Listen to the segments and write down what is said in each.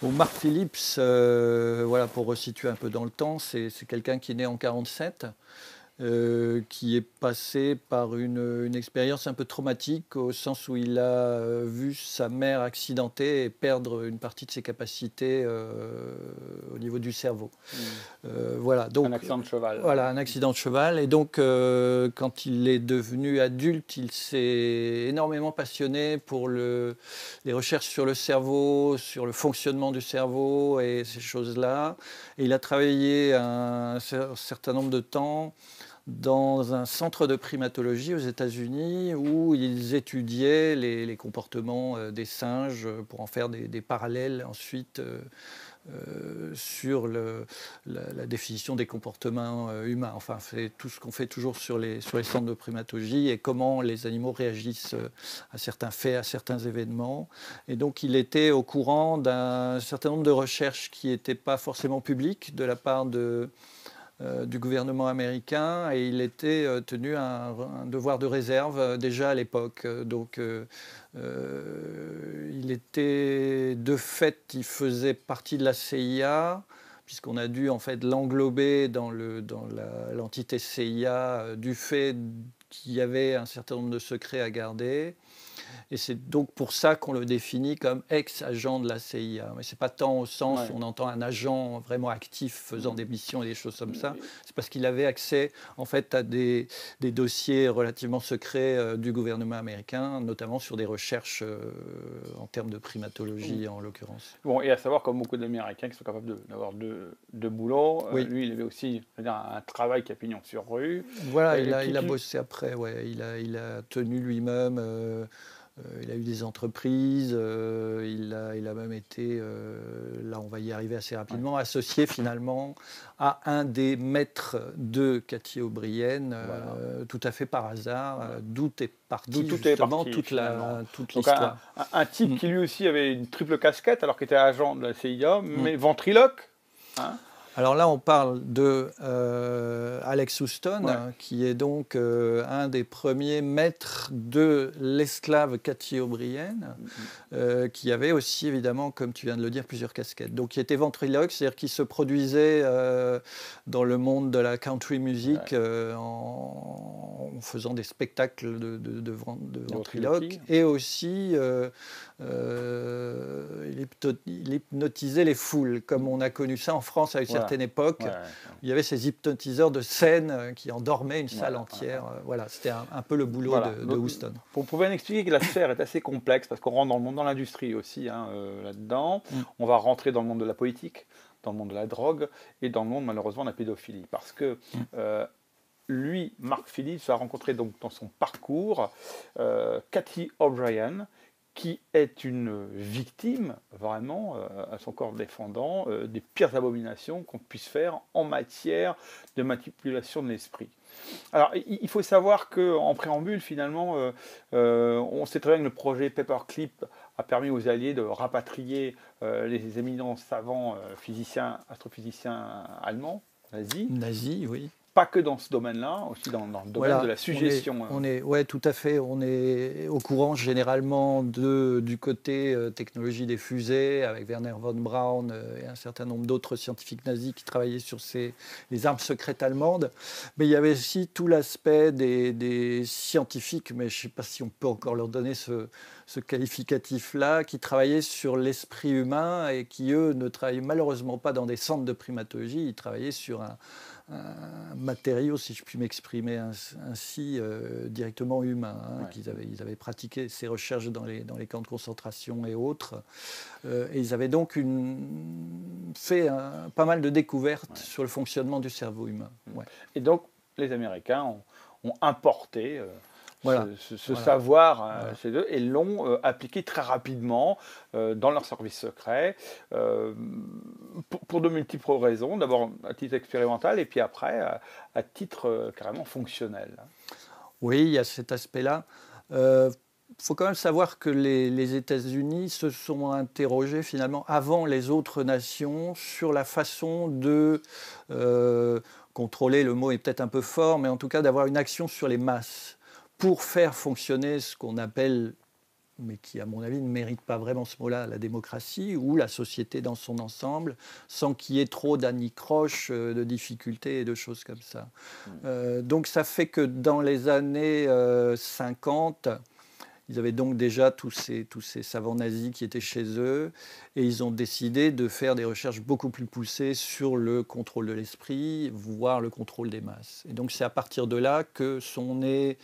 Pour Marc Phillips, euh, voilà, pour resituer un peu dans le temps, c'est quelqu'un qui est né en 1947, euh, qui est passé par une, expérience un peu traumatique au sens où il a euh, vu sa mère accidentée et perdre une partie de ses capacités euh, au niveau du cerveau. Mmh. voilà. Donc, un accident de cheval. Voilà, un accident de cheval. Et donc, quand il est devenu adulte, il s'est énormément passionné pour les recherches sur le cerveau, sur le fonctionnement du cerveau et ces choses-là. Et il a travaillé un certain nombre de temps dans un centre de primatologie aux États-Unis où ils étudiaient les, comportements euh, des singes pour en faire des, parallèles ensuite euh, euh, sur la, définition des comportements humains. Enfin, c'est tout ce qu'on fait toujours sur les, sur les centres de primatologie et comment les animaux réagissent à certains faits, à certains événements. Et donc, il était au courant d'un certain nombre de recherches qui n'étaient pas forcément publiques de la part de euh, du gouvernement américain et il était euh, tenu à un, devoir de réserve euh, déjà à l'époque. Donc il était de fait, il faisait partie de la CIA puisqu'on a dû en fait l'englober dans l'entité CIA du fait qu'il y avait un certain nombre de secrets à garder. Et c'est donc pour ça qu'on le définit comme ex-agent de la CIA. Mais c'est pas tant au sens où on entend un agent vraiment actif faisant des missions et des choses comme ça. Mm. C'est parce qu'il avait accès en fait à des, dossiers relativement secrets euh, du gouvernement américain, notamment sur des recherches euh, en termes de primatologie mm. en l'occurrence. Bon, et à savoir comme beaucoup d'Américains qui sont capables d'avoir deux, boulots, euh, lui il avait aussi un travail qui a pignon sur rue. Voilà, il a, il a, bossé après, ouais. il, a, il a tenu lui-même euh, il a eu des entreprises, euh, il, a, il, a, même été, euh, là on va y arriver assez rapidement, associé finalement à un des maîtres de Cathy O'Brien, tout à fait par hasard, d'où est parti tout justement est toute, la, toute l'histoire. Un, type mm. qui lui aussi avait une triple casquette alors qu'il était agent de la CIA, mm. mais ventriloque. Hein. Alors là, on parle de euh, Alex Houston, hein, qui est donc euh, un des premiers maîtres de l'esclave Cathy O'Brien, mm-hmm. euh, qui avait aussi, évidemment, comme tu viens de le dire, plusieurs casquettes. Donc, il était ventriloque, c'est-à-dire qu'il se produisait dans le monde de la country music en, faisant des spectacles de, de, ventriloque. Et aussi, il hypnotisait les foules, comme mm. on a connu ça en France avec une époque. Il y avait ces hypnotiseurs de scène euh, qui endormaient une salle entière. Euh, voilà, c'était un, peu le boulot de, de Houston. Vous pouvez expliquer que la sphère est assez complexe parce qu'on rentre dans le monde de l'industrie aussi, hein, euh, là-dedans. Mm. On va rentrer dans le monde de la politique, dans le monde de la drogue et dans le monde malheureusement de la pédophilie. Parce que. Mm. lui, Marc Phillips, a rencontré donc dans son parcours Cathy O'Brien, qui est une victime vraiment euh, à son corps défendant euh, des pires abominations qu'on puisse faire en matière de manipulation de l'esprit. Alors il faut savoir qu'en préambule finalement, euh, on sait très bien que le projet Paperclip a permis aux Alliés de rapatrier les éminents savants physiciens, astrophysiciens allemands, nazis. Nazis, oui pas que dans ce domaine-là, aussi dans, le domaine de la suggestion. Euh. On est, ouais, tout à fait. On est au courant généralement de, du côté euh, technologie des fusées, avec Werner von Braun euh, et un certain nombre d'autres scientifiques nazis qui travaillaient sur ces, les armes secrètes allemandes. Mais il y avait aussi tout l'aspect des, scientifiques, mais je ne sais pas si on peut encore leur donner ce, qualificatif-là, qui travaillaient sur l'esprit humain et qui, eux, ne travaillaient malheureusement pas dans des centres de primatologie, ils travaillaient sur un, un matériaux, si je puis m'exprimer ainsi, euh, directement humains. Hein, qu'ils avaient, ils avaient pratiqué ces recherches dans les, dans les camps de concentration et autres. Euh, et ils avaient donc une, fait pas mal de découvertes sur le fonctionnement du cerveau humain. Mmh. Et donc, les Américains ont, importé. Euh, ce, savoir, euh, ces deux, et l'ont euh, appliqué très rapidement euh, dans leur service secret pour, de multiples raisons. D'abord à titre expérimental et puis après à titre carrément fonctionnel. Oui, il y a cet aspect-là. Il faut quand même savoir que les, États-Unis se sont interrogés finalement avant les autres nations sur la façon de contrôler, le mot est peut-être un peu fort, mais en tout cas d'avoir une action sur les masses pour faire fonctionner ce qu'on appelle, mais qui à mon avis ne mérite pas vraiment ce mot-là, la démocratie ou la société dans son ensemble, sans qu'il y ait trop d'anicroches, euh, de difficultés et de choses comme ça. Euh, donc ça fait que dans les années 50, euh, ils avaient donc déjà tous ces, tous ces savants nazis qui étaient chez eux et ils ont décidé de faire des recherches beaucoup plus poussées sur le contrôle de l'esprit, voire le contrôle des masses. Et donc c'est à partir de là que sont nés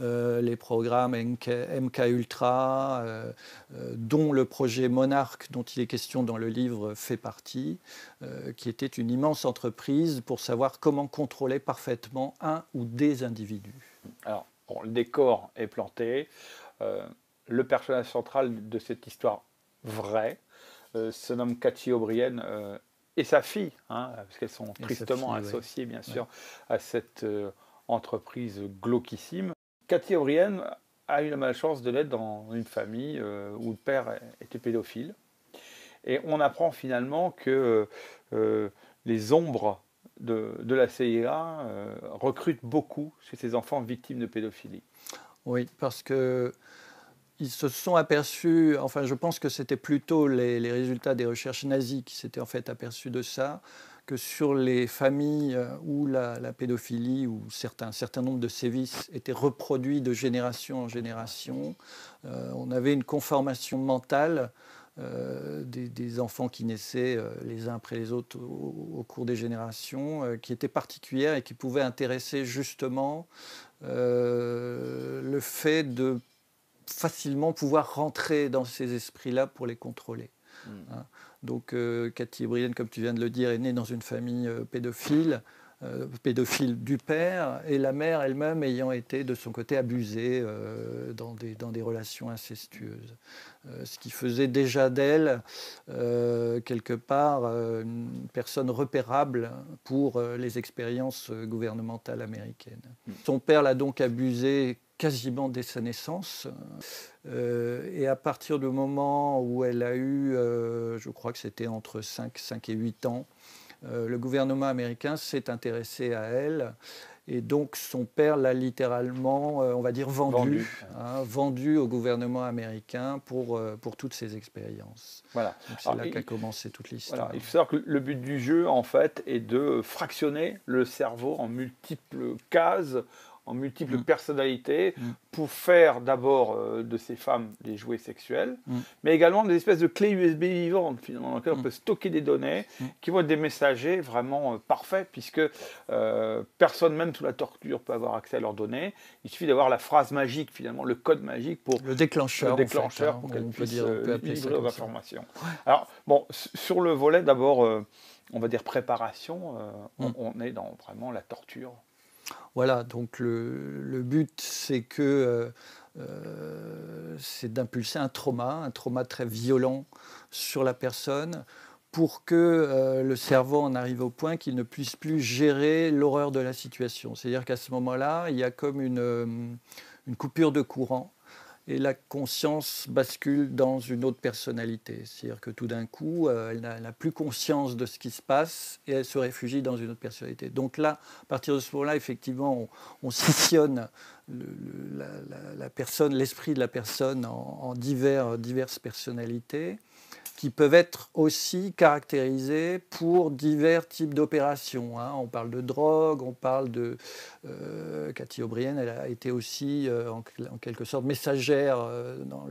euh, les programmes MK, Ultra, euh, euh, dont le projet Monarch, dont il est question dans le livre, fait partie, qui était une immense entreprise pour savoir comment contrôler parfaitement un ou des individus. Alors, le décor est planté. Euh, le personnage central de cette histoire vraie euh, se nomme Cathy O'Brien euh, et sa fille, hein, parce qu'elles sont tristement associées, bien sûr, à cette entreprise glauquissime. Cathy O'Brien a eu la malchance de l'être dans une famille où le père était pédophile. Et on apprend finalement que les ombres de, de la CIA recrutent beaucoup chez ces enfants victimes de pédophilie. Oui, parce que ils se sont aperçus, enfin je pense que c'était plutôt les, résultats des recherches nazies qui s'étaient en fait aperçus de ça, que sur les familles euh, où la, pédophilie ou un certain nombre de sévices étaient reproduits de génération en génération, euh, on avait une conformation mentale euh, des, enfants qui naissaient euh, les uns après les autres au, cours des générations, euh, qui étaient particulières et qui pouvaient intéresser justement le fait de facilement pouvoir rentrer dans ces esprits-là pour les contrôler. Mm. Hein. Donc Cathy Brienne, comme tu viens de le dire, est née dans une famille pédophile. Euh, pédophile du père et la mère elle-même ayant été de son côté abusée euh, dans, des, relations incestueuses. Euh, ce qui faisait déjà d'elle, quelque part, une personne repérable pour les expériences gouvernementales américaines. Mm. Son père l'a donc abusée quasiment dès sa naissance. et à partir du moment où elle a eu, je crois que c'était entre 5, 5 et 8 ans, euh, le gouvernement américain s'est intéressé à elle. Et donc son père l'a littéralement, euh, on va dire, hein, vendu, au gouvernement américain pour, euh, toutes ses expériences. Voilà. C'est là qu'a commencé toute l'histoire. il faut savoir que le but du jeu, en fait, est de fractionner le cerveau en multiples cases en multiples mm. personnalités mm. pour faire d'abord euh, de ces femmes des jouets sexuels, mm. mais également des espèces de clés USB vivantes finalement dans lesquelles on peut stocker des données qui vont être des messagers vraiment euh, parfaits puisque euh, personne même sous la torture peut avoir accès à leurs données. Il suffit d'avoir la phrase magique finalement, le code magique pour le déclencheur, le déclencheur hein, pour qu'elle puisse dire, livrer informations. Alors bon, sur le volet d'abord, on va dire préparation, on, est dans vraiment la torture. Voilà, donc le, but, c'est que euh, euh, c'est d'impulser un trauma, un trauma très violent sur la personne, pour que euh, le cerveau en arrive au point qu'il ne puisse plus gérer l'horreur de la situation. C'est-à-dire qu'à ce moment-là, il y a comme une coupure de courant et la conscience bascule dans une autre personnalité. C'est-à-dire que tout d'un coup, euh, elle n'a plus conscience de ce qui se passe et elle se réfugie dans une autre personnalité. Donc là, à partir de ce moment-là, effectivement, on, on la, personne, l'esprit de la personne en, diverses personnalités qui peuvent être aussi caractérisés pour divers types d'opérations. Hein. On parle de drogue, on parle de... Euh, Cathy O'Brien, elle a été aussi euh, en, quelque sorte messagère euh, dans,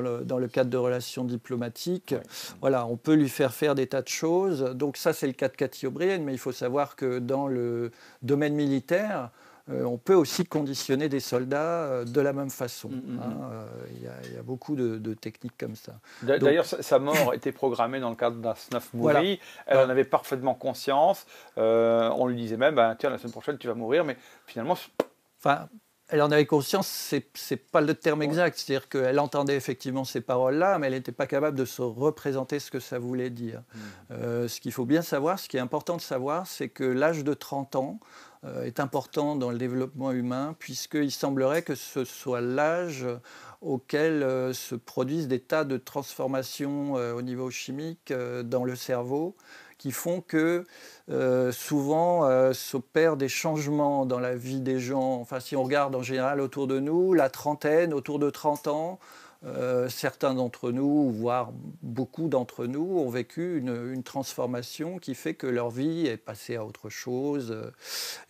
le, dans, le, cadre de relations diplomatiques. Voilà, on peut lui faire faire des tas de choses. Donc ça, c'est le cas de Cathy O'Brien, mais il faut savoir que dans le domaine militaire, euh, on peut aussi conditionner des soldats euh, de la même façon. Mm, mm, hein. mm. Euh, il, y a, beaucoup de, techniques comme ça. D'ailleurs, sa mort était programmée dans le cadre d'un snuff movie. Elle en avait parfaitement conscience. on lui disait même, bah, tiens, la semaine prochaine, tu vas mourir. Mais finalement... Enfin, elle en avait conscience, c'est, n'est pas le terme exact. C'est-à-dire qu'elle entendait effectivement ces paroles-là, mais elle n'était pas capable de se représenter ce que ça voulait dire. ce qu'il faut bien savoir, ce qui est important de savoir, c'est que l'âge de 30 ans, euh, est important dans le développement humain, puisqu'il semblerait que ce soit l'âge auquel euh, se produisent des tas de transformations euh, au niveau chimique dans le cerveau qui font que souvent s'opèrent des changements dans la vie des gens. Enfin, si on regarde en général autour de nous, la trentaine, autour de 30 ans, euh, certains d'entre nous, voire beaucoup d'entre nous, ont vécu une, transformation qui fait que leur vie est passée à autre chose. Euh,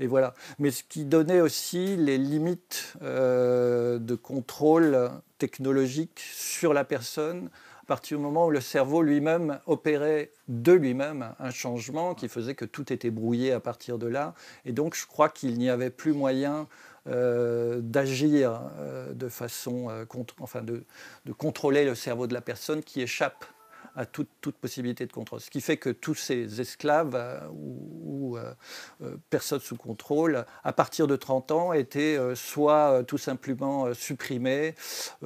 et voilà. Mais ce qui donnait aussi les limites euh, de contrôle technologique sur la personne, à partir du moment où le cerveau lui-même opérait de lui-même un changement qui faisait que tout était brouillé à partir de là. Et donc je crois qu'il n'y avait plus moyen euh, d'agir euh, de façon, euh, contre, enfin de, contrôler le cerveau de la personne qui échappe à toute, possibilité de contrôle. Ce qui fait que tous ces esclaves euh, ou, euh, euh, personnes sous contrôle, à partir de 30 ans, étaient soit tout simplement supprimés,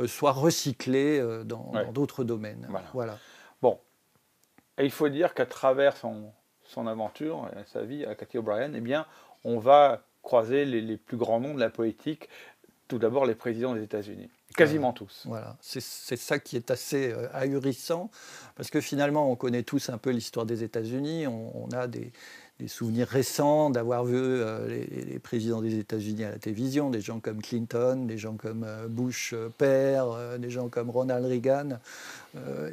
soit recyclés dans d'autres domaines. Voilà. Bon. Et il faut dire qu'à travers son, son aventure, sa vie à Cathy O'Brien, eh bien, on va croiser les plus grands noms de la politique, tout d'abord les présidents des États-Unis. Quasiment euh, tous. Voilà, c'est ça qui est assez euh, ahurissant, parce que finalement, on connaît tous un peu l'histoire des États-Unis, on, a des, souvenirs récents d'avoir vu euh, les, présidents des États-Unis à la télévision, des gens comme Clinton, des gens comme Bush père, des gens comme Ronald Reagan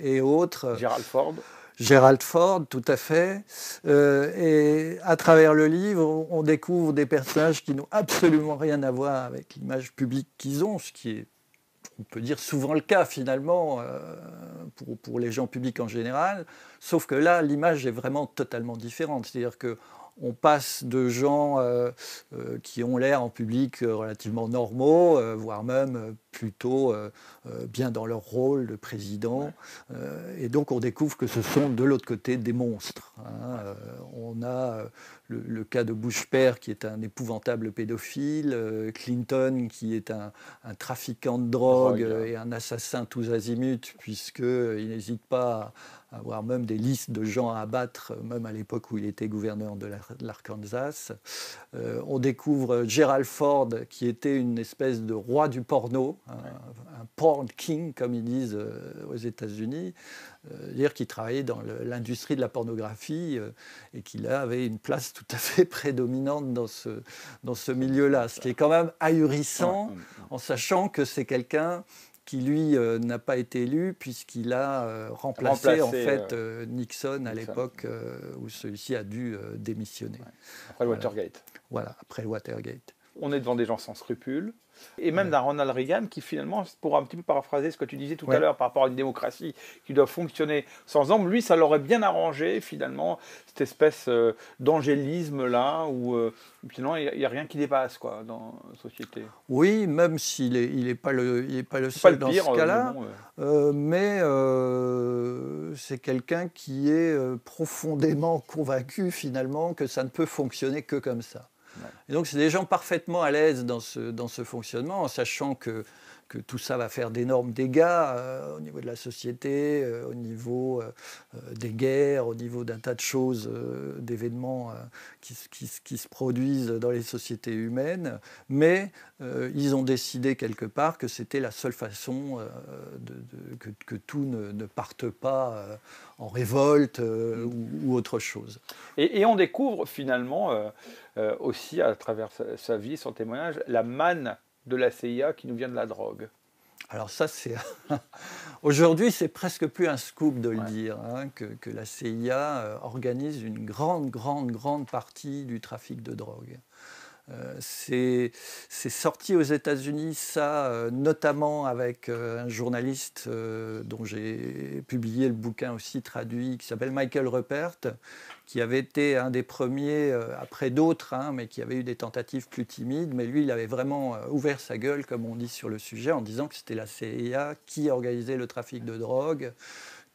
et autres. Gerald Ford. Gerald Ford, tout à fait. et à travers le livre, on découvre des personnages qui n'ont absolument rien à voir avec l'image publique qu'ils ont, ce qui est on peut dire souvent le cas finalement euh, pour, les gens publics en général, sauf que là l'image est vraiment totalement différente, c'est-à-dire que on passe de gens euh, euh, qui ont l'air en public relativement normaux, voire même plutôt bien dans leur rôle de président, et donc on découvre que ce sont de l'autre côté des monstres. Hein. on a le, cas de Bush père qui est un épouvantable pédophile, euh, Clinton qui est un, trafiquant de drogue euh, et un assassin tous azimuts puisqu'il euh, n'hésite pas à avoir même des listes de gens à abattre, même à l'époque où il était gouverneur de l'Arkansas. on découvre Gerald Ford qui était une espèce de roi du porno, un porn king comme ils disent aux États-Unis. Euh, dire qu'il travaillait dans l'industrie de la pornographie euh, et qu'il avait une place tout à fait prédominante dans ce, dans ce milieu-là, ce qui est quand même ahurissant en sachant que c'est quelqu'un qui lui euh, n'a pas été élu puisqu'il a remplacé, en fait Nixon à l'époque où celui-ci a dû démissionner. Après Watergate. Voilà, après Watergate. On est devant des gens sans scrupules, et même d'un Ronald Reagan qui finalement, pour un petit peu paraphraser ce que tu disais tout à l'heure par rapport à une démocratie qui doit fonctionner sans ambre, lui, ça l'aurait bien arrangé finalement, cette espèce euh, d'angélisme là, où euh, finalement il n'y a, rien qui dépasse quoi, dans la société. Oui, même s'il n'est il pas, le, pas le seul dans ce cas-là, euh, mais c'est quelqu'un qui est profondément convaincu finalement que ça ne peut fonctionner que comme ça. Et donc, c'est des gens parfaitement à l'aise dans ce, dans ce fonctionnement, en sachant que que tout ça va faire d'énormes dégâts euh, au niveau de la société, euh, au niveau euh, des guerres, au niveau d'un tas de choses, d'événements qui, se produisent dans les sociétés humaines. Mais ils ont décidé quelque part que c'était la seule façon de, que, tout ne, parte pas en révolte mm. ou, autre chose. Et, on découvre finalement aussi à travers sa, sa vie, son témoignage, la manne de la CIA qui nous vient de la drogue. Alors ça, c'est... Aujourd'hui, c'est presque plus un scoop de le dire, hein, que, que, la CIA euh, organise une grande, grande, grande partie du trafic de drogue. Euh, c'est sorti aux États-Unis, ça, euh, notamment avec euh, un journaliste dont j'ai publié le bouquin aussi traduit, qui s'appelle Michael Rupert, qui avait été un des premiers, après d'autres, hein, mais qui avait eu des tentatives plus timides. Mais lui, il avait vraiment ouvert sa gueule, comme on dit sur le sujet, en disant que c'était la CIA qui organisait le trafic de drogue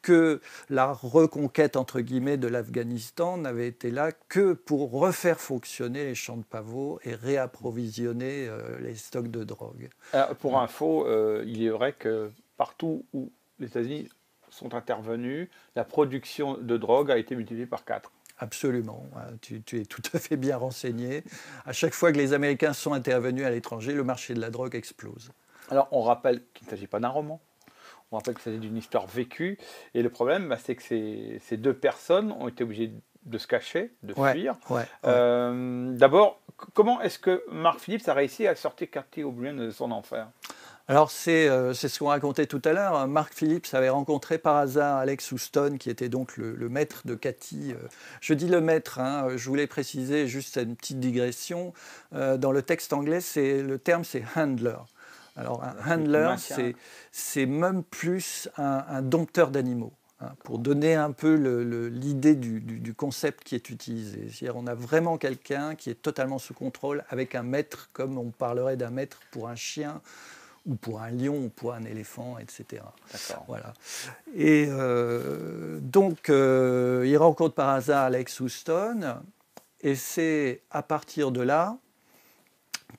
que la reconquête, entre guillemets, de l'Afghanistan n'avait été là que pour refaire fonctionner les champs de pavot et réapprovisionner euh, les stocks de drogue. Ah, pour info, euh, il est vrai que partout où les États-Unis sont intervenus, la production de drogue a été multipliée par quatre. Absolument, ah, tu, tu, es tout à fait bien renseigné. À chaque fois que les Américains sont intervenus à l'étranger, le marché de la drogue explose. Alors on rappelle qu'il ne s'agit pas d'un roman. On rappelle que c'était d'une histoire vécue. Et le problème, bah, c'est que ces, deux personnes ont été obligées de se cacher, de fuir. Euh, d'abord, comment est-ce que Marc Phillips a réussi à sortir Cathy O'Brien de son enfer alors euh, c'est ce qu'on racontait tout à l'heure. Marc Phillips avait rencontré par hasard Alex Houston, qui était donc le, maître de Cathy. Euh, je dis le maître, hein, je voulais préciser juste une petite digression. dans le texte anglais, le terme c'est handler. Alors un handler, c'est même plus un, dompteur d'animaux, hein, pour donner un peu l'idée du, concept qui est utilisé. C'est-à-dire on a vraiment quelqu'un qui est totalement sous contrôle avec un maître, comme on parlerait d'un maître pour un chien ou pour un lion, ou pour un éléphant, etc. Voilà. Et euh, donc, euh, il rencontre par hasard Alex Houston, et c'est à partir de là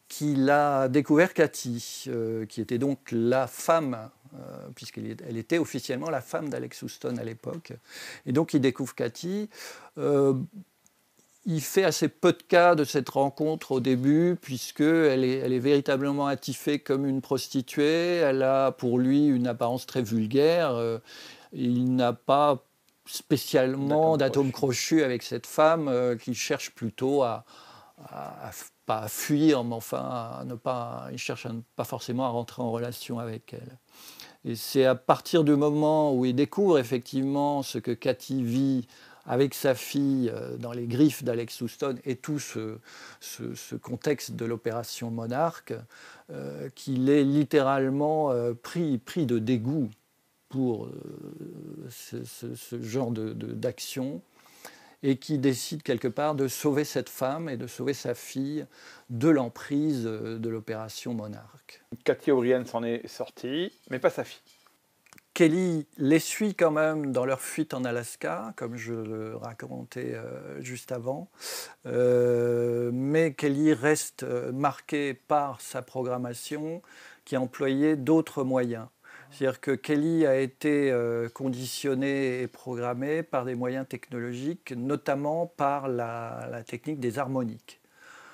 qu'il a découvert Cathy, euh, qui était donc la femme, euh, puisqu'elle était officiellement la femme d'Alex Houston à l'époque. Et donc il découvre Cathy. Euh, il fait assez peu de cas de cette rencontre au début, puisqu'elle est, elle est véritablement attifée comme une prostituée. Elle a pour lui une apparence très vulgaire. il n'a pas spécialement d'atome crochu avec cette femme qu'il cherche plutôt à, à, à pas à fuir, mais enfin, ne pas, il cherche pas forcément à rentrer en relation avec elle. Et c'est à partir du moment où il découvre effectivement ce que Cathy vit avec sa fille euh, dans les griffes d'Alex Houston et tout ce, contexte de l'opération Monarque, euh, qu'il est littéralement euh, pris, pris de dégoût pour ce, genre d'action. De, et qui décide quelque part de sauver cette femme et de sauver sa fille de l'emprise euh, de l'opération Monarque. Cathy O'Brien s'en est sortie, mais pas sa fille. Kelly les suit quand même dans leur fuite en Alaska, comme je le racontais euh, juste avant. Euh, mais Kelly reste marquée par sa programmation qui a employait d'autres moyens. C'est-à-dire que Kelly a été euh, conditionné et programmé par des moyens technologiques, notamment par la, technique des harmoniques.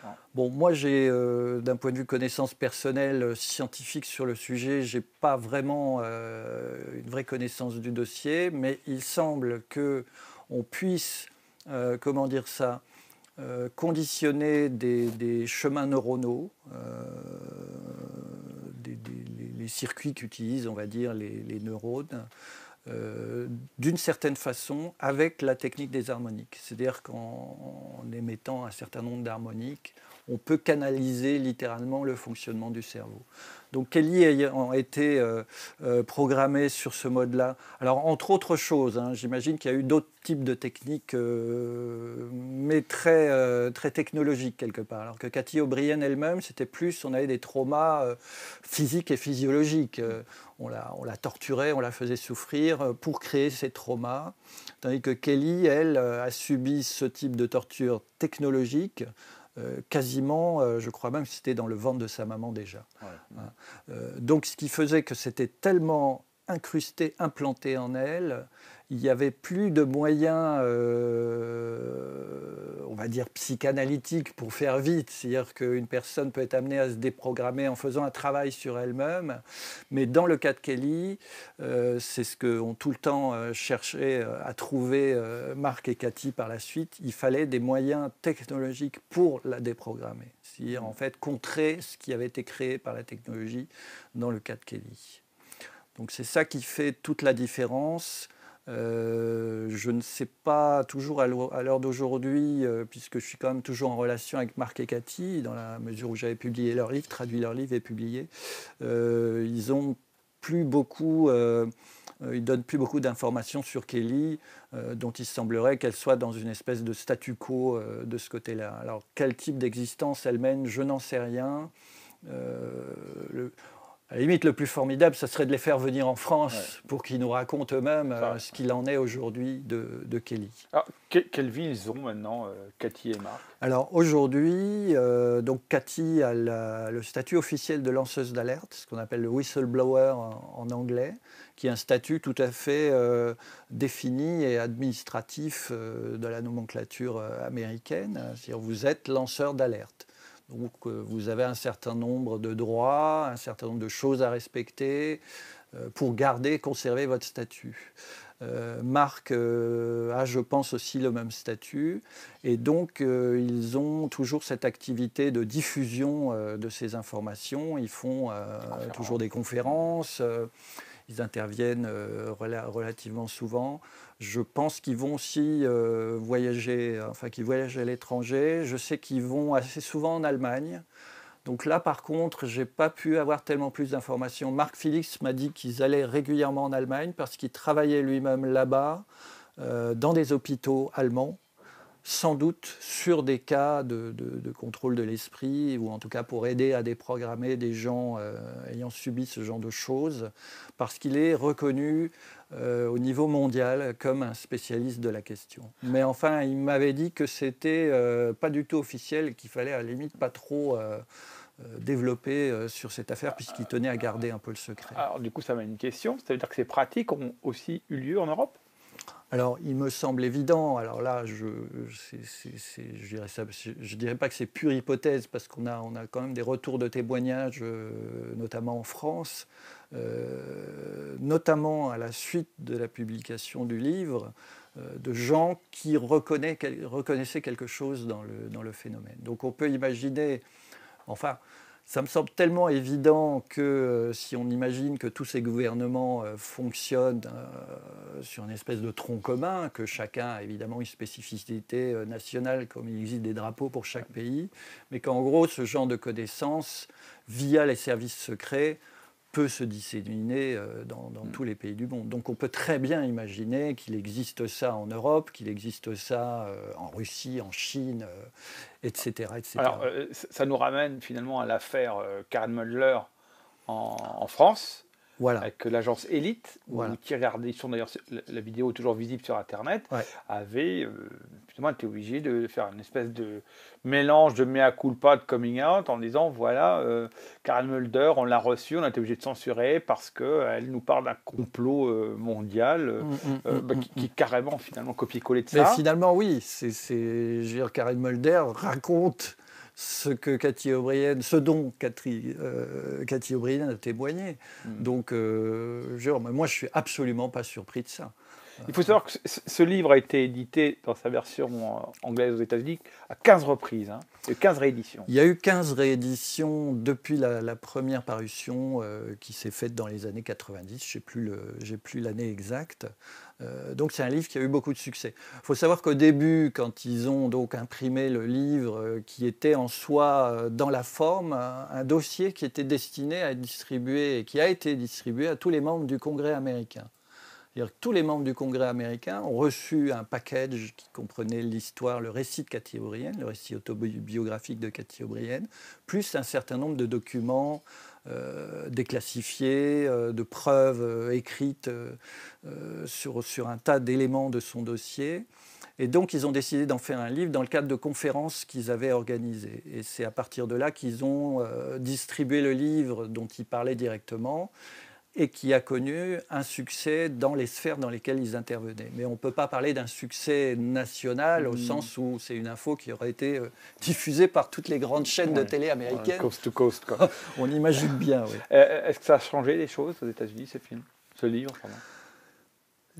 Ah. Bon, moi, j'ai, euh, d'un point de vue connaissance personnelle, euh, scientifique sur le sujet, j'ai pas vraiment une vraie connaissance du dossier, mais il semble que on puisse, comment dire ça, conditionner des, chemins neuronaux, des, les circuits qu'utilisent, on va dire, les, neurones, euh, d'une certaine façon avec la technique des harmoniques. C'est-à-dire qu'en émettant un certain nombre d'harmoniques, on peut canaliser littéralement le fonctionnement du cerveau. Donc Kelly a été euh, euh, programmée sur ce mode-là. Alors entre autres choses, hein, j'imagine qu'il y a eu d'autres types de techniques, euh, mais très, technologiques quelque part. Alors que Cathy O'Brien elle-même, c'était plus, on avait des traumas physiques et physiologiques. On la, on la, torturait, on la faisait souffrir pour créer ces traumas. Tandis que Kelly, elle, a subi ce type de torture technologique euh, quasiment, euh, je crois même que c'était dans le ventre de sa maman déjà. Hein. Euh, donc ce qui faisait que c'était tellement incrusté, implanté en elle, il n'y avait plus de moyens, euh, on va dire, psychanalytiques pour faire vite. C'est-à-dire qu'une personne peut être amenée à se déprogrammer en faisant un travail sur elle-même. Mais dans le cas de Kelly, euh, c'est ce qu'ont tout le temps euh, cherché à trouver Marc et Cathy par la suite. Il fallait des moyens technologiques pour la déprogrammer. C'est-à-dire, en fait, contrer ce qui avait été créé par la technologie dans le cas de Kelly. Donc c'est ça qui fait toute la différence euh, je ne sais pas toujours à l'heure d'aujourd'hui, euh, puisque je suis quand même toujours en relation avec Marc et Cathy, dans la mesure où j'avais publié leur livre, traduit leur livre et publié. Euh, ils ont plus beaucoup, donnent plus beaucoup d'informations sur Kelly, dont il semblerait qu'elle soit dans une espèce de statu quo de ce côté-là. Alors quel type d'existence elle mène, je n'en sais rien. Le, à la limite, le plus formidable, ce serait de les faire venir en France pour qu'ils nous racontent eux-mêmes euh, ce qu'il en est aujourd'hui de, Kelly. Ah, quelle vie ils ont maintenant, euh, Cathy et Marc Alors aujourd'hui, euh, donc Cathy a le statut officiel de lanceuse d'alerte, ce qu'on appelle le whistleblower en, anglais, qui est un statut tout à fait défini et administratif de la nomenclature américaine. cest vous êtes lanceur d'alerte. Donc vous avez un certain nombre de droits, un certain nombre de choses à respecter euh, pour garder, conserver votre statut. Euh, Marc euh, a, je pense, aussi le même statut. Et donc, ils ont toujours cette activité de diffusion de ces informations. Ils font toujours des conférences. Ils interviennent euh, relativement souvent. Je pense qu'ils vont aussi euh, voyager, enfin qu'ils voyagent à l'étranger. Je sais qu'ils vont assez souvent en Allemagne. Donc là, par contre, je n'ai pas pu avoir tellement plus d'informations. Marc Félix m'a dit qu'ils allaient régulièrement en Allemagne parce qu'il travaillait lui-même là-bas, euh, dans des hôpitaux allemands sans doute sur des cas de, contrôle de l'esprit, ou en tout cas pour aider à déprogrammer des gens euh, ayant subi ce genre de choses, parce qu'il est reconnu euh, au niveau mondial comme un spécialiste de la question. Mais enfin, il m'avait dit que c'était euh, pas du tout officiel, qu'il fallait à la limite pas trop développer sur cette affaire puisqu'il tenait à garder un peu le secret. Alors du coup, ça m'a une question, c'est-à-dire que ces pratiques ont aussi eu lieu en Europe alors, il me semble évident, alors là, je ne dirais, dirais, pas que c'est pure hypothèse, parce qu'on a, on a quand même des retours de témoignages, euh, notamment en France, euh, notamment à la suite de la publication du livre, euh, de gens qui reconnaissaient quelque chose dans le, dans le phénomène. Donc on peut imaginer, enfin, ça me semble tellement évident que euh, si on imagine que tous ces gouvernements euh, fonctionnent euh, sur une espèce de tronc commun, que chacun a évidemment une spécificité nationale, comme il existe des drapeaux pour chaque pays, mais qu'en gros, ce genre de connaissances, via les services secrets, peut se disséminer euh, dans, mm. tous les pays du monde. Donc on peut très bien imaginer qu'il existe ça en Europe, qu'il existe ça euh, en Russie, en Chine, etc., euh, etc. Alors ça nous ramène finalement à l'affaire Karen Mulder en, en France que l'agence Elite, qui regardait, sont d'ailleurs la vidéo est toujours visible sur Internet, avait euh, justement été obligé de faire une espèce de mélange de mea culpa de coming out en disant voilà, euh, Karen Mulder, on l'a reçue, on a été obligé de censurer parce qu'elle euh, nous parle d'un complot mondial mm, mm, mm, bah, qui, est carrément finalement copié-collé de ça. Mais finalement, oui, c'est, je veux dire, Karen Mulder raconte ce que Cathy O'Brien, ce dont Cathy, euh, Cathy O'Brien a témoigné. Hmm. Donc, euh, moi, je suis absolument pas surpris de ça. Il faut savoir que ce livre a été édité dans sa version euh, anglaise aux États-Unis à 15 reprises, hein, et 15 rééditions. Il y a eu 15 rééditions depuis la, première parution euh, qui s'est faite dans les années 90, je n'ai plus l'année exacte. Euh, donc c'est un livre qui a eu beaucoup de succès. Il faut savoir qu'au début, quand ils ont donc imprimé le livre qui était en soi, dans la forme, un, un dossier qui était destiné à être distribué et qui a été distribué à tous les membres du Congrès américain tous les membres du Congrès américain ont reçu un package qui comprenait l'histoire, le récit de Cathy O'Brien, le récit autobiographique de Cathy O'Brien, plus un certain nombre de documents euh, déclassifiés, euh, de preuves euh, écrites sur, un tas d'éléments de son dossier. Et donc, ils ont décidé d'en faire un livre dans le cadre de conférences qu'ils avaient organisées. Et c'est à partir de là qu'ils ont distribué le livre dont ils parlaient directement et qui a connu un succès dans les sphères dans lesquelles ils intervenaient. Mais on ne peut pas parler d'un succès national au mm. sens où c'est une info qui aurait été euh, diffusée par toutes les grandes chaînes de télé américaines. coast to coast, quoi. on imagine bien, oui. Euh, est-ce que ça a changé les choses aux États-Unis, ces films Ce livre, pardon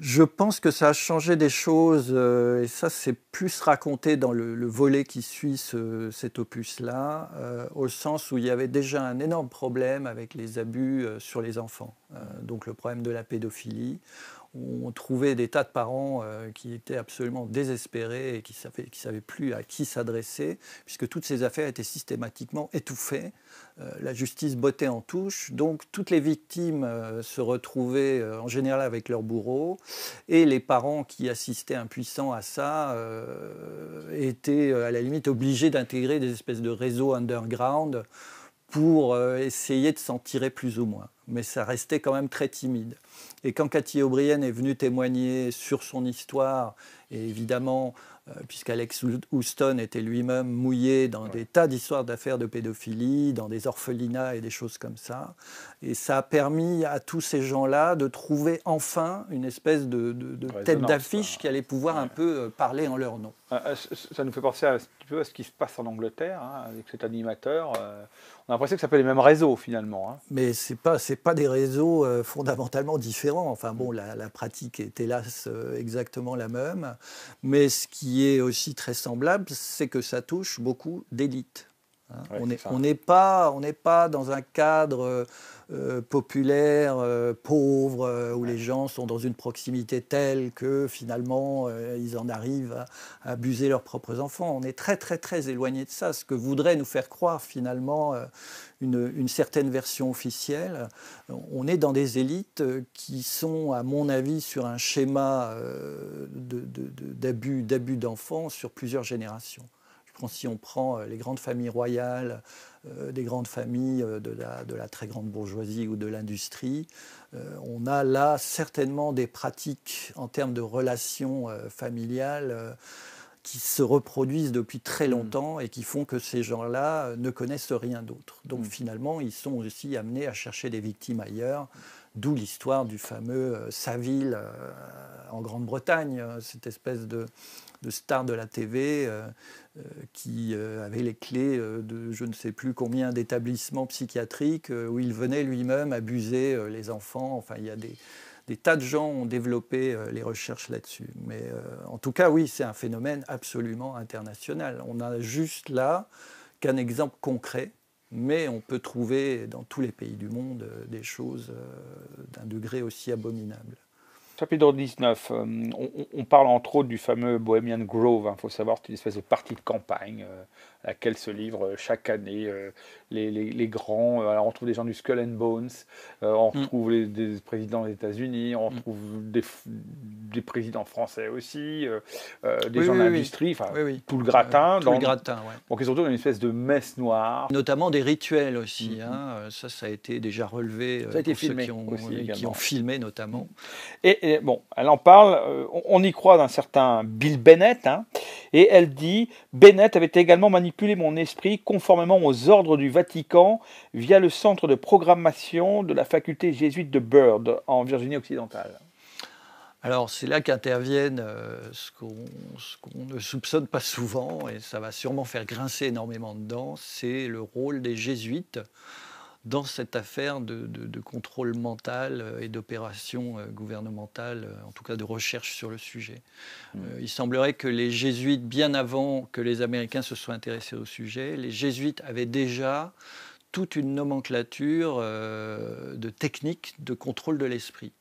je pense que ça a changé des choses, euh, et ça c'est plus raconté dans le, volet qui suit cet opus-là, euh, au sens où il y avait déjà un énorme problème avec les abus euh, sur les enfants, donc le problème de la pédophilie on trouvait des tas de parents euh, qui étaient absolument désespérés et qui ne savaient, plus à qui s'adresser, puisque toutes ces affaires étaient systématiquement étouffées. Euh, la justice bottait en touche, donc toutes les victimes euh, se retrouvaient en général avec leur bourreaux. et les parents qui assistaient impuissants à ça étaient à la limite obligés d'intégrer des espèces de réseaux underground pour euh, essayer de s'en tirer plus ou moins. Mais ça restait quand même très timide. Et quand Cathy O'Brien est venue témoigner sur son histoire, et évidemment euh, puisqu'Alex Houston était lui-même mouillé dans des tas d'histoires d'affaires de pédophilie, dans des orphelinats et des choses comme ça. Et ça a permis à tous ces gens-là de trouver enfin une espèce de, tête d'affiche qui allait pouvoir un peu euh, parler en leur nom. Euh, ça nous fait penser un petit peu à ce qui se passe en Angleterre hein, avec cet animateur. on a l'impression que ça peut les mêmes réseaux finalement. Hein. Mais c'est pas c'est pas des réseaux fondamentalement différents. Enfin bon, mm. la, pratique est hélas exactement la même. Mais ce qui est aussi très semblable, c'est que ça touche beaucoup d'élites. Hein. on n'est pas, dans un cadre euh, euh, populaire, euh, pauvre, où les gens sont dans une proximité telle que finalement ils en arrivent à, abuser leurs propres enfants. On est très très très éloigné de ça, ce que voudrait nous faire croire finalement une, certaine version officielle. On est dans des élites qui sont, à mon avis, sur un schéma d'abus d'enfants sur plusieurs générations. Quand si on prend euh, les grandes familles royales, euh, des grandes familles euh, de la, de la, très grande bourgeoisie ou de l'industrie, on a là certainement des pratiques en termes de relations familiales qui se reproduisent depuis très mm. longtemps et qui font que ces gens-là ne connaissent rien d'autre. Donc mm. finalement, ils sont aussi amenés à chercher des victimes ailleurs, d'où l'histoire du fameux Saville en Grande-Bretagne, cette espèce de, de stars de la TV euh, euh, qui euh, avait les clés de je ne sais plus combien d'établissements psychiatriques où il venait lui-même abuser les enfants. Enfin, il y a des, des tas de gens ont développé les recherches là-dessus. Mais en tout cas, oui, c'est un phénomène absolument international. On a juste là qu'un exemple concret mais on peut trouver dans tous les pays du monde des choses d'un degré aussi abominable chapitre 19, euh, on, parle entre autres du fameux Bohemian Grove. Il hein. faut savoir, c'est une espèce de partie de campagne euh, à laquelle se livrent euh, chaque année euh, les, les, grands. Euh, alors on trouve des gens du Skull and Bones, on retrouve mm. des présidents des États-Unis, on retrouve mm. des, présidents français aussi, des gens de l'industrie, enfin tout le gratin. tout dans, le gratin, oui. Donc ils retrouvent dans une espèce de messe noire. Notamment des rituels aussi. Mm, hein. Ça, ça a été déjà relevé ça a été pour filmé ceux qui ont, filmé notamment. Et, bon, elle en parle, on, y croit d'un certain Bill Bennett, hein, et elle dit Bennett avait également manifesté manipuler mon esprit conformément aux ordres du Vatican via le centre de programmation de la faculté jésuite de Bird en Virginie-Occidentale. Alors c'est là qu'interviennent euh, ce qu'on ne soupçonne pas souvent, et ça va sûrement faire grincer énormément de dents, c'est le rôle des jésuites dans cette affaire de, contrôle mental euh, et d'opération euh, gouvernementale, euh, en tout cas de recherche sur le sujet. Mm. il semblerait que les jésuites, bien avant que les Américains se soient intéressés au sujet, les jésuites avaient déjà toute une nomenclature de techniques de contrôle de l'esprit.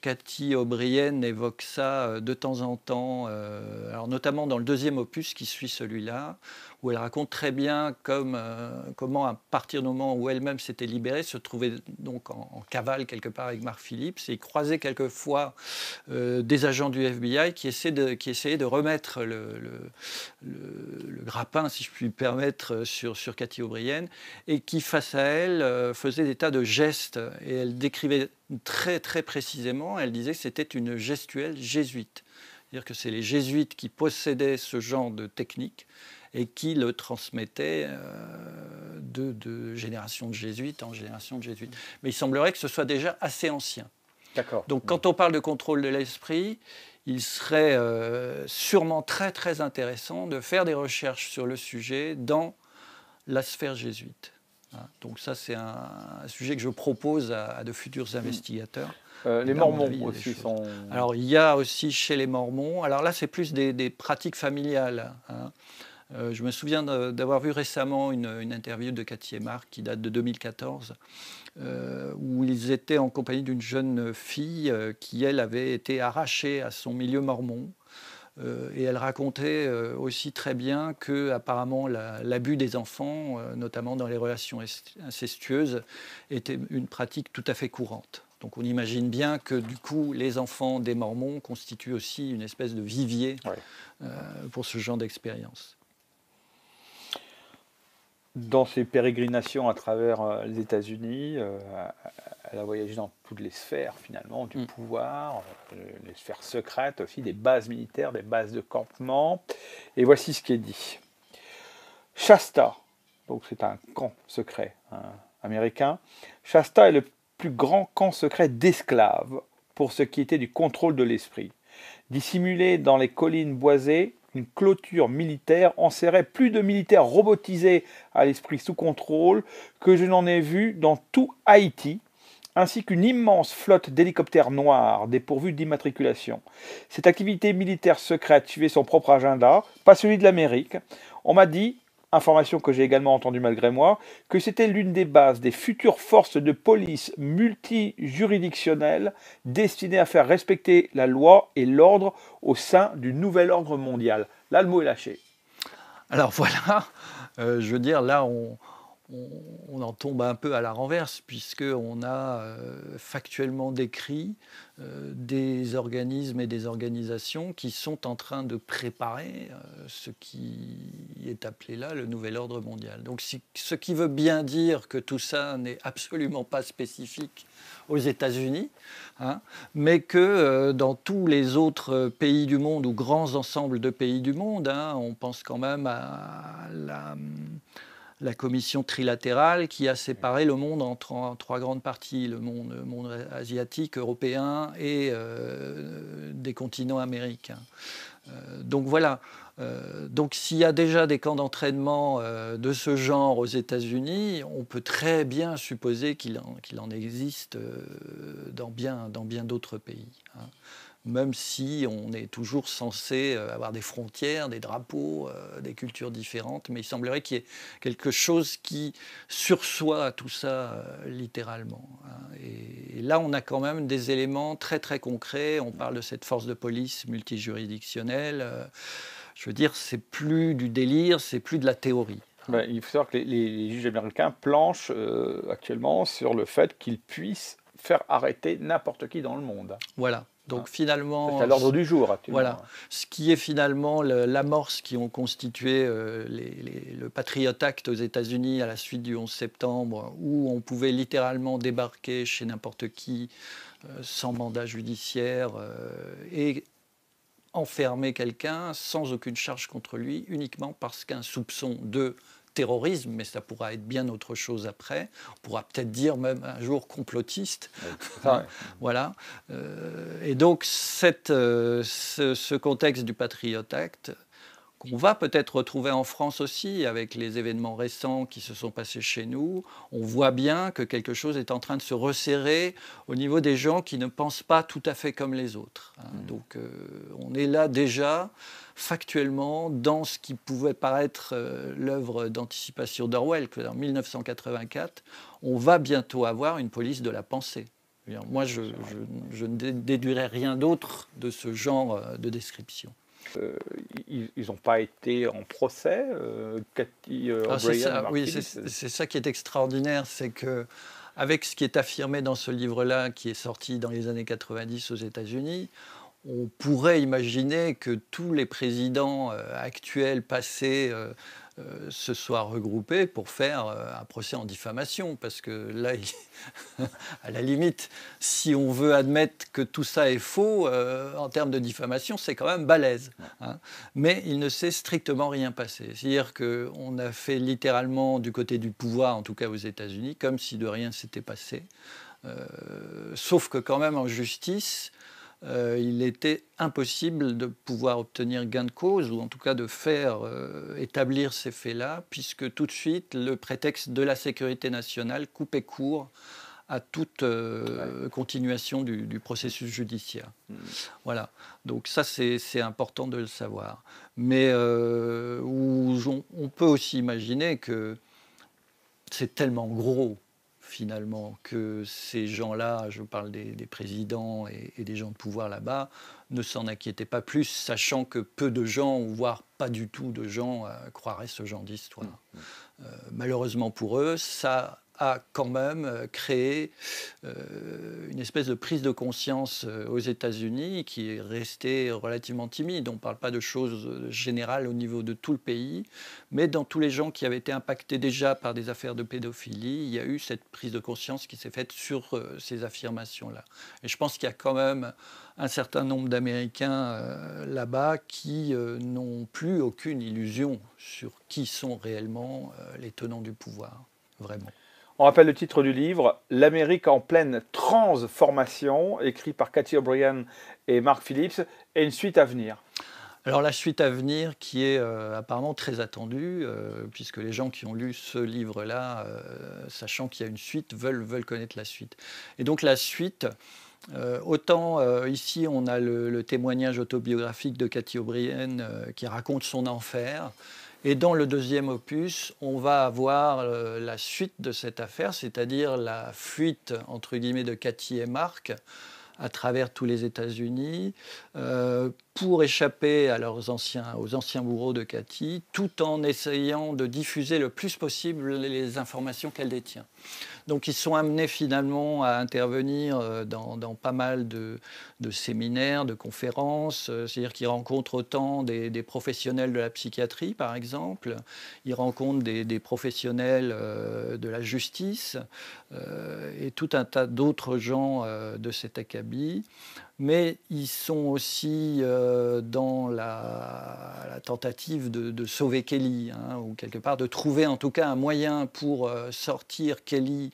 Cathy O'Brien évoque ça de temps en temps, alors notamment dans le deuxième opus qui suit celui-là, où elle raconte très bien euh, comment, à partir du moment où elle-même s'était libérée, se trouvait donc en, cavale quelque part avec Marc Phillips et croisait quelquefois euh, des agents du FBI qui, qui essayaient de remettre le, grappin, si je puis permettre, sur, Cathy O'Brien et qui, face à elle, faisaient euh, faisait des tas de gestes. Et elle décrivait très, très précisément, elle disait que c'était une gestuelle jésuite. C'est-à-dire que c'est les jésuites qui possédaient ce genre de technique et qui le transmettait euh, de, génération de jésuites en génération de jésuites. Mais il semblerait que ce soit déjà assez ancien. D'accord. Donc quand on parle de contrôle de l'esprit, il serait euh, sûrement très très intéressant de faire des recherches sur le sujet dans la sphère jésuite. Hein, donc ça, c'est un, sujet que je propose à, de futurs hmm. investigateurs. Euh, les Mormons aussi sont... Alors il y a aussi chez les Mormons, alors là c'est plus des, pratiques familiales. Hein. Euh, je me souviens d'avoir vu récemment une, interview de Cathy et Marc qui date de 2014, euh, où ils étaient en compagnie d'une jeune fille euh, qui, elle, avait été arrachée à son milieu mormon. et elle racontait aussi très bien que apparemment l'abus des enfants, notamment dans les relations incestueuses, était une pratique tout à fait courante. Donc on imagine bien que du coup les enfants des Mormons constituent aussi une espèce de vivier pour ce genre d'expérience dans ses pérégrinations à travers euh, les États-Unis, euh, elle a voyagé dans toutes les sphères finalement du mm. pouvoir, euh, les sphères secrètes aussi, des bases militaires, des bases de campement. Et voici ce qui est dit. Shasta, donc c'est un camp secret hein, américain, Shasta est le plus grand camp secret d'esclaves pour ce qui était du contrôle de l'esprit. Dissimulé dans les collines boisées, une clôture militaire enserrait plus de militaires robotisés à l'esprit sous contrôle que je n'en ai vu dans tout Haïti, ainsi qu'une immense flotte d'hélicoptères noirs dépourvus d'immatriculation. Cette activité militaire secrète suivait son propre agenda, pas celui de l'Amérique. On m'a dit information que j'ai également entendue malgré moi, que c'était l'une des bases des futures forces de police multijuridictionnelles destinées à faire respecter la loi et l'ordre au sein du nouvel ordre mondial. Là, le mot est lâché. Alors voilà, euh, je veux dire, là, on, on, en tombe un peu à la renverse, puisqu'on a euh, factuellement décrit euh, des organismes et des organisations qui sont en train de préparer euh, ce qui est appelé là le nouvel ordre mondial. Donc ce qui veut bien dire que tout ça n'est absolument pas spécifique aux États-Unis, hein, mais que dans tous les autres pays du monde ou grands ensembles de pays du monde, hein, on pense quand même à la la commission trilatérale qui a séparé le monde en trois, grandes parties, le monde, monde, asiatique, européen et euh, des continents américains. Euh, donc voilà. Euh, donc s'il y a déjà des camps d'entraînement de ce genre aux États-Unis, on peut très bien supposer qu'il en, en, existe dans bien d'autres pays. Hein même si on est toujours censé euh, avoir des frontières, des drapeaux, euh, des cultures différentes, mais il semblerait qu'il y ait quelque chose qui sursoit tout ça euh, littéralement. Hein. Et, là, on a quand même des éléments très très concrets. On parle de cette force de police multijuridictionnelle. je veux dire, c'est plus du délire, c'est plus de la théorie. Hein. Ben, il faut savoir que les, les juges américains planchent actuellement sur le fait qu'ils puissent faire arrêter n'importe qui dans le monde. Voilà. Donc ah. finalement, c'est à l'ordre du jour Voilà, ce qui est finalement l'amorce qui ont constitué euh, le Patriot Act aux États-Unis à la suite du 11 septembre, où on pouvait littéralement débarquer chez n'importe qui euh, sans mandat judiciaire euh, et enfermer quelqu'un sans aucune charge contre lui, uniquement parce qu'un soupçon de terrorisme, mais ça pourra être bien autre chose après. On pourra peut-être dire même un jour complotiste. voilà. Euh, et donc euh, ce, ce, contexte du Patriot Act qu'on va peut-être retrouver en France aussi avec les événements récents qui se sont passés chez nous. On voit bien que quelque chose est en train de se resserrer au niveau des gens qui ne pensent pas tout à fait comme les autres. Hein. Mm. Donc euh, on est là déjà factuellement dans ce qui pouvait paraître euh, l'œuvre d'anticipation d'Orwell, que dans 1984, on va bientôt avoir une police de la pensée. Moi, je ne déduirais rien d'autre de ce genre euh, de description. Euh, ils n'ont pas été en procès, c'est ça qui est extraordinaire, c'est que avec ce qui est affirmé dans ce livre-là, qui est sorti dans les années 90 aux États-Unis, on pourrait imaginer que tous les présidents euh, actuels, passés, euh, euh, se soient regroupés pour faire euh, un procès en diffamation. Parce que là, à la limite, si on veut admettre que tout ça est faux, euh, en termes de diffamation, c'est quand même balèze. Hein. Mais il ne s'est strictement rien passé. C'est-à-dire qu'on a fait littéralement du côté du pouvoir, en tout cas aux États-Unis, comme si de rien s'était passé. sauf que quand même en justice, euh, il était impossible de pouvoir obtenir gain de cause, ou en tout cas de faire euh, établir ces faits-là, puisque tout de suite, le prétexte de la sécurité nationale coupait court à toute euh, continuation du, processus judiciaire. Mmh. Voilà. Donc ça, c'est important de le savoir. Mais on, peut aussi imaginer que c'est tellement gros finalement, que ces gens-là, je parle des, présidents et, des gens de pouvoir là-bas, ne s'en inquiétaient pas plus, sachant que peu de gens, voire pas du tout de gens, euh, croiraient ce genre d'histoire. Mmh, mmh. Euh, malheureusement pour eux, ça a quand même euh, créé euh, une espèce de prise de conscience euh, aux États-Unis qui est restée relativement timide. On ne parle pas de choses générales au niveau de tout le pays, mais dans tous les gens qui avaient été impactés déjà par des affaires de pédophilie, il y a eu cette prise de conscience qui s'est faite sur ces affirmations-là. Et je pense qu'il y a quand même un certain nombre d'Américains là-bas qui n'ont plus aucune illusion sur qui sont réellement les tenants du pouvoir, vraiment. On rappelle le titre du livre L'Amérique en pleine transformation, écrit par Cathy O'Brien et Mark Phillips, et une suite à venir. Alors la suite à venir qui est euh, apparemment très attendue, euh, puisque les gens qui ont lu ce livre-là, euh, sachant qu'il y a une suite, veulent, connaître la suite. Et donc la suite, autant ici on a le, témoignage autobiographique de Cathy O'Brien qui raconte son enfer, et dans le deuxième opus, on va avoir euh, la suite de cette affaire, c'est-à-dire la fuite, entre guillemets, de Cathy et Marc à travers tous les États-Unis. Euh, pour échapper à leurs anciens, aux anciens bourreaux de Cathy, tout en essayant de diffuser le plus possible les informations qu'elle détient. Donc ils sont amenés finalement à intervenir euh, dans, pas mal de, séminaires, de conférences, euh, c'est-à-dire qu'ils rencontrent autant des, professionnels de la psychiatrie, par exemple, ils rencontrent des, des professionnels euh, de la justice et tout un tas d'autres gens de cet acabit mais ils sont aussi euh, dans la, tentative de, sauver Kelly, hein, ou quelque part de trouver en tout cas un moyen pour euh, sortir Kelly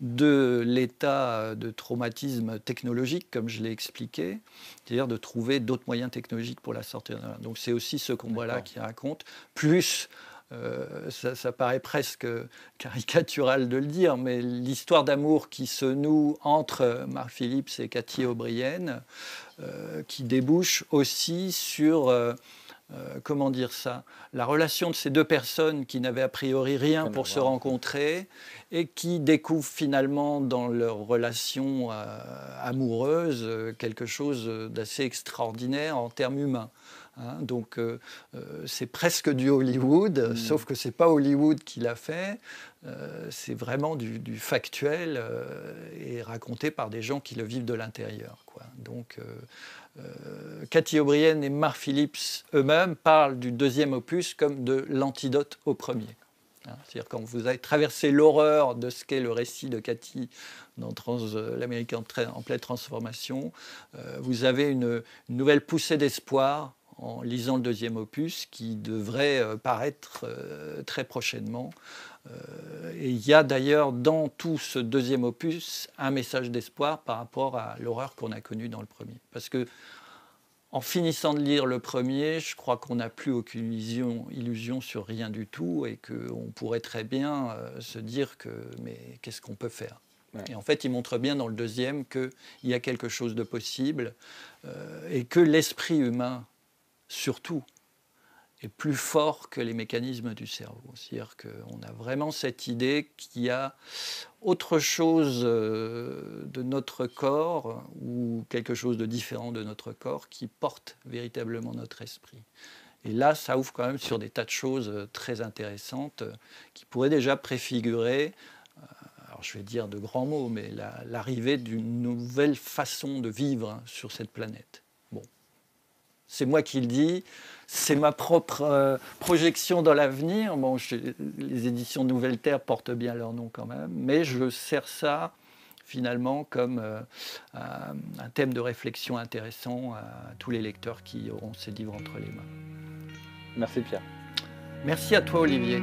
de l'état de traumatisme technologique, comme je l'ai expliqué, c'est-à-dire de trouver d'autres moyens technologiques pour la sortir. Donc c'est aussi ce combat-là qui raconte, plus euh, ça, paraît presque caricatural de le dire, mais l'histoire d'amour qui se noue entre Marc Phillips et Cathy O'Brien, euh, qui débouche aussi sur, euh, comment dire ça, la relation de ces deux personnes qui n'avaient a priori rien pour se rencontrer et qui découvrent finalement dans leur relation amoureuse quelque chose d'assez extraordinaire en termes humains. Hein. donc euh, euh, c'est presque du Hollywood, hmm. sauf que c'est pas Hollywood qui l'a fait, euh, c'est vraiment du, factuel et raconté par des gens qui le vivent de l'intérieur. Donc Cathy O'Brien et Mark Phillips eux-mêmes parlent du deuxième opus comme de l'antidote au premier. Hein, c'est-à-dire quand vous avez traversé l'horreur de ce qu'est le récit de Cathy dans l'Amérique en, pleine transformation, vous avez une nouvelle poussée d'espoir en lisant le deuxième opus qui devrait euh, paraître euh, très prochainement. Euh, et il y a d'ailleurs dans tout ce deuxième opus un message d'espoir par rapport à l'horreur qu'on a connue dans le premier. Parce que en finissant de lire le premier, je crois qu'on n'a plus aucune illusion, sur rien du tout et qu'on pourrait très bien se dire que mais qu'est-ce qu'on peut faire Et en fait, il montre bien dans le deuxième qu'il y a quelque chose de possible et que l'esprit humain surtout, est plus fort que les mécanismes du cerveau. C'est-à-dire qu'on a vraiment cette idée qu'il y a autre chose euh, de notre corps ou quelque chose de différent de notre corps qui porte véritablement notre esprit. Et là, ça ouvre quand même sur des tas de choses euh, très intéressantes euh, qui pourraient déjà préfigurer, alors je vais dire de grands mots, mais l'arrivée d'une nouvelle façon de vivre sur cette planète c'est moi qui le dis, c'est ma propre euh, projection dans l'avenir. Bon, les éditions Nouvelle Terre portent bien leur nom quand même, mais je sers ça finalement comme euh, un thème de réflexion intéressant à tous les lecteurs qui auront ces livres entre les mains. Merci Pierre. Merci à toi Olivier.